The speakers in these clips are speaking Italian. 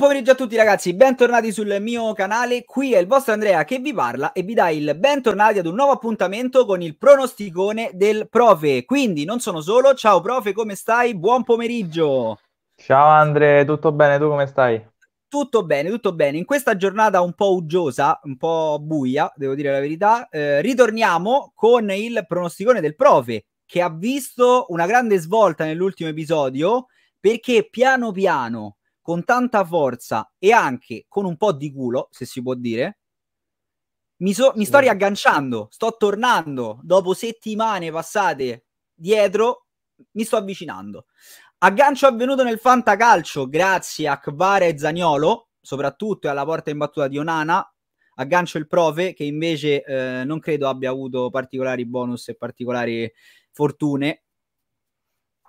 Buon pomeriggio a tutti ragazzi, bentornati sul mio canale, qui è il vostro Andrea che vi parla e vi dà il bentornati ad un nuovo appuntamento con il pronosticone del Profe, quindi non sono solo, ciao Profe come stai? Buon pomeriggio! Ciao Andre, tutto bene, tu come stai? Tutto bene, tutto bene. In questa giornata un po' uggiosa, un po' buia, devo dire la verità, eh, ritorniamo con il pronosticone del Profe, che ha visto una grande svolta nell'ultimo episodio, perché piano piano con tanta forza e anche con un po' di culo, se si può dire, mi, so, mi sto riagganciando, sto tornando dopo settimane passate dietro, mi sto avvicinando. Aggancio avvenuto nel fantacalcio grazie a Kvara e Zagnolo, soprattutto alla porta imbattuta di Onana. Aggancio il Profe, che invece eh, non credo abbia avuto particolari bonus e particolari fortune.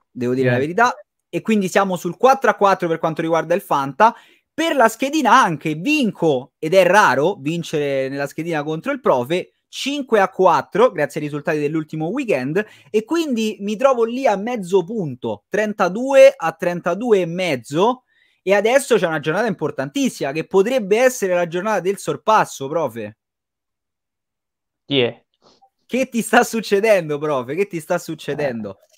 Devo dire mm. la verità e quindi siamo sul 4 a 4 per quanto riguarda il Fanta. Per la schedina anche vinco, ed è raro vincere nella schedina contro il Prove, 5 a 4 grazie ai risultati dell'ultimo weekend e quindi mi trovo lì a mezzo punto, 32 a 32 e mezzo e adesso c'è una giornata importantissima che potrebbe essere la giornata del sorpasso, profe. Chi yeah. Che ti sta succedendo, profe? Che ti sta succedendo? Eh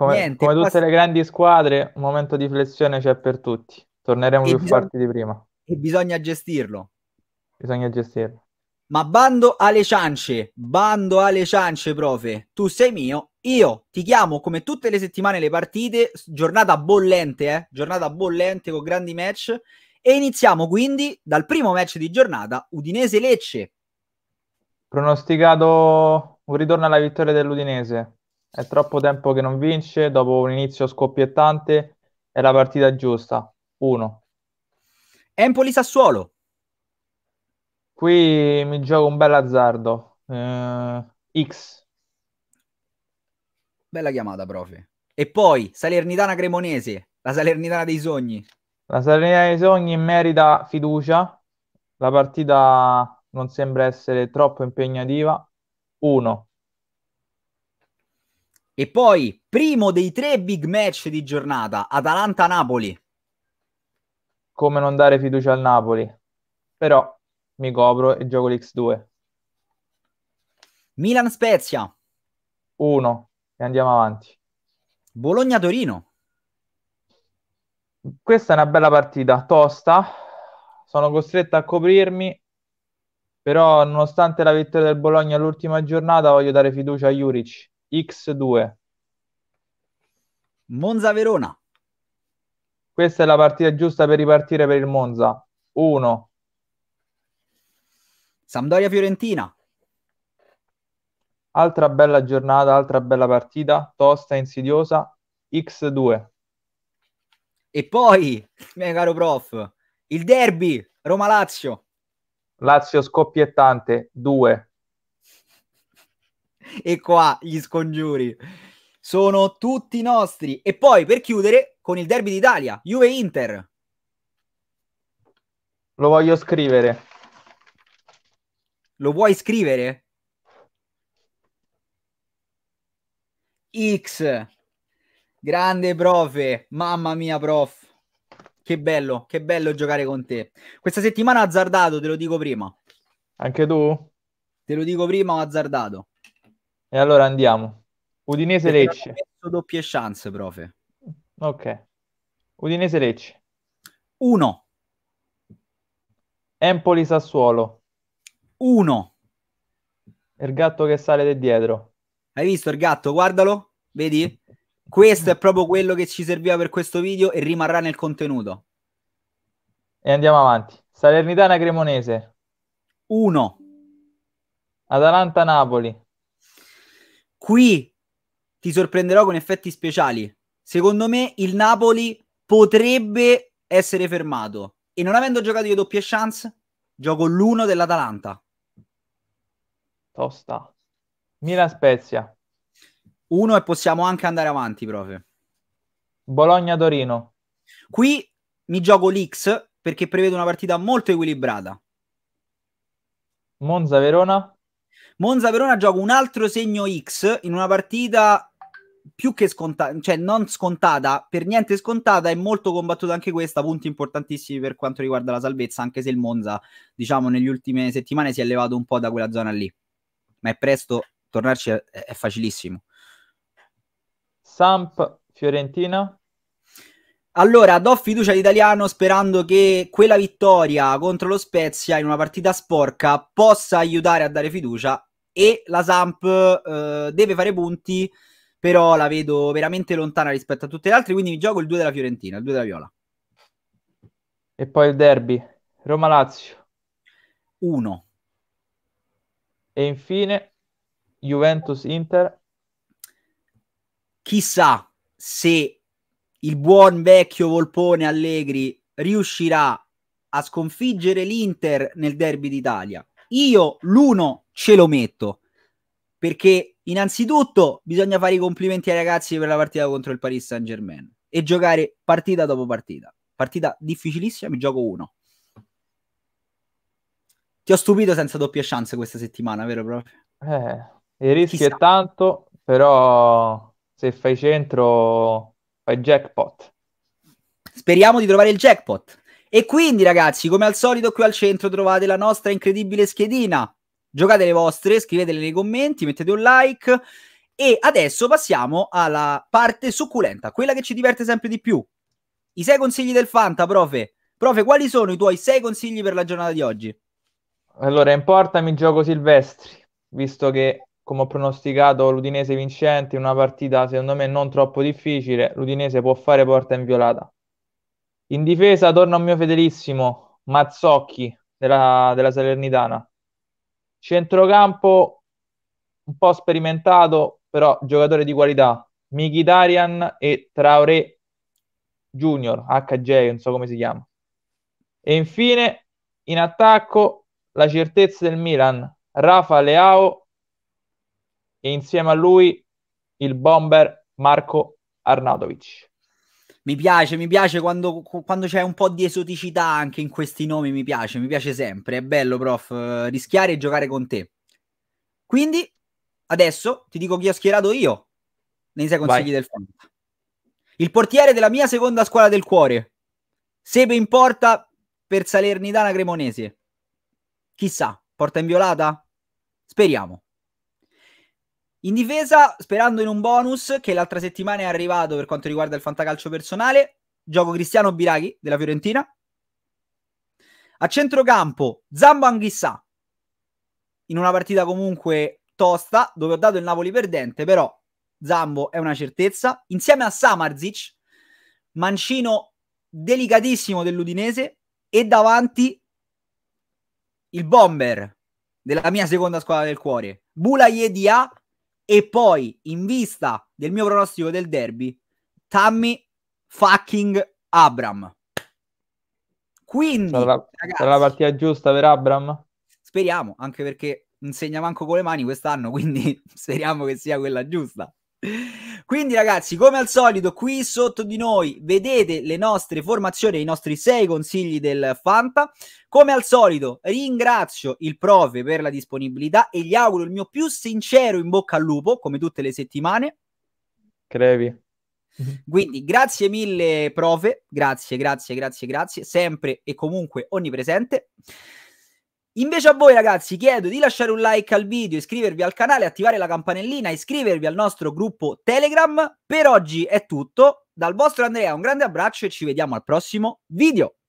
come, Niente, come tutte posso... le grandi squadre, un momento di flessione c'è per tutti. Torneremo e più bisogna... forti di prima. E bisogna gestirlo. Bisogna gestirlo. Ma bando alle ciance, bando alle ciance, profe. Tu sei mio, io ti chiamo come tutte le settimane le partite, giornata bollente, eh? Giornata bollente con grandi match. E iniziamo quindi dal primo match di giornata, Udinese-Lecce. Pronosticato un ritorno alla vittoria dell'Udinese. È troppo tempo che non vince, dopo un inizio scoppiettante è la partita giusta. 1. Empoli-Sassuolo. Qui mi gioco un bel azzardo. Eh, X. Bella chiamata, profe. E poi Salernitana Cremonese, la Salernitana dei sogni. La Salernitana dei sogni merita fiducia. La partita non sembra essere troppo impegnativa. 1. E poi, primo dei tre big match di giornata, Atalanta-Napoli. Come non dare fiducia al Napoli? Però mi copro e gioco l'X2. Milan-Spezia. 1 e andiamo avanti. Bologna-Torino. Questa è una bella partita, tosta. Sono costretto a coprirmi, però nonostante la vittoria del Bologna all'ultima giornata voglio dare fiducia a Juric X2. Monza Verona. Questa è la partita giusta per ripartire per il Monza. 1. Sampdoria Fiorentina. Altra bella giornata, altra bella partita, tosta, insidiosa, X2. E poi, mio caro prof, il derby Roma-Lazio. Lazio scoppiettante, 2 e qua gli scongiuri sono tutti nostri. E poi per chiudere con il derby d'Italia, Juve Inter. Lo voglio scrivere. Lo vuoi scrivere? X. Grande profe, mamma mia prof. Che bello, che bello giocare con te. Questa settimana azzardato, te lo dico prima. Anche tu? Te lo dico prima, ho azzardato. E allora andiamo. Udinese Lecce. Doppie chance, profe. Ok. Udinese Lecce. 1. Empoli Sassuolo. 1. Il gatto che sale da dietro. Hai visto il gatto? Guardalo, vedi? Questo è proprio quello che ci serviva per questo video e rimarrà nel contenuto. E andiamo avanti. Salernitana Cremonese. 1. Atalanta Napoli qui ti sorprenderò con effetti speciali. Secondo me il Napoli potrebbe essere fermato. E non avendo giocato io doppia chance, gioco l'uno dell'Atalanta. Tosta. Milan Spezia. Uno e possiamo anche andare avanti, prof. Bologna-Torino. Qui mi gioco l'X perché prevedo una partita molto equilibrata. Monza-Verona. Monza Verona gioca un altro segno X in una partita più che scontata, cioè non scontata, per niente scontata, è molto combattuta anche questa, punti importantissimi per quanto riguarda la salvezza, anche se il Monza, diciamo, negli ultime settimane si è elevato un po' da quella zona lì. Ma è presto, tornarci è, è facilissimo. Samp Fiorentina allora, do fiducia all'italiano sperando che quella vittoria contro lo Spezia in una partita sporca possa aiutare a dare fiducia e la Samp eh, deve fare punti, però la vedo veramente lontana rispetto a tutte le altre, quindi mi gioco il 2 della Fiorentina, il 2 della Viola. E poi il derby, Roma-Lazio. 1. E infine Juventus-Inter. Chissà se il buon vecchio Volpone Allegri riuscirà a sconfiggere l'Inter nel derby d'Italia? Io l'uno ce lo metto, perché innanzitutto bisogna fare i complimenti ai ragazzi per la partita contro il Paris Saint Germain e giocare partita dopo partita. Partita difficilissima, mi gioco uno. Ti ho stupito senza doppie chance questa settimana, vero proprio? Eh, il rischio Chissà. è tanto, però se fai centro Fai jackpot. Speriamo di trovare il jackpot. E quindi, ragazzi, come al solito, qui al centro trovate la nostra incredibile schedina. Giocate le vostre, scrivetele nei commenti, mettete un like. E adesso passiamo alla parte succulenta, quella che ci diverte sempre di più. I sei consigli del Fanta, profe. Profe, quali sono i tuoi sei consigli per la giornata di oggi? Allora, importami il gioco Silvestri, visto che come ho pronosticato l'Udinese vincente, in una partita secondo me non troppo difficile, l'Udinese può fare porta inviolata. In difesa torna un mio fedelissimo Mazzocchi della, della Salernitana. Centrocampo un po' sperimentato, però giocatore di qualità. Mkhitaryan e Traoré Junior, HJ, non so come si chiama. E infine in attacco la certezza del Milan, Rafa Leao e insieme a lui il bomber Marco Arnautovic. Mi piace, mi piace quando, quando, c'è un po' di esoticità anche in questi nomi, mi piace, mi piace sempre, è bello prof, eh, rischiare e giocare con te. Quindi adesso ti dico chi ho schierato io nei sei consigli Vai. del fondo. Il portiere della mia seconda squadra del cuore, Sebe in porta per Salernitana Cremonese. Chissà, porta inviolata? Speriamo. In difesa, sperando in un bonus che l'altra settimana è arrivato per quanto riguarda il fantacalcio personale, gioco Cristiano Biraghi della Fiorentina. A centrocampo, Zambo Anghissà, in una partita comunque tosta, dove ho dato il Napoli perdente, però Zambo è una certezza. Insieme a Samarzic, mancino delicatissimo dell'Udinese, e davanti il bomber della mia seconda squadra del cuore, Bulaye Dia, e poi, in vista del mio pronostico del derby, Tammy fucking Abram. Quindi, sarà, ragazzi, sarà la partita giusta per Abram? Speriamo, anche perché insegna manco con le mani quest'anno, quindi speriamo che sia quella giusta. Quindi ragazzi, come al solito, qui sotto di noi vedete le nostre formazioni, i nostri sei consigli del Fanta. Come al solito, ringrazio il Profe per la disponibilità e gli auguro il mio più sincero in bocca al lupo, come tutte le settimane. Crevi. Quindi grazie mille Profe, grazie, grazie, grazie, grazie, sempre e comunque onnipresente. Invece a voi ragazzi chiedo di lasciare un like al video, iscrivervi al canale, attivare la campanellina, iscrivervi al nostro gruppo Telegram. Per oggi è tutto, dal vostro Andrea un grande abbraccio e ci vediamo al prossimo video.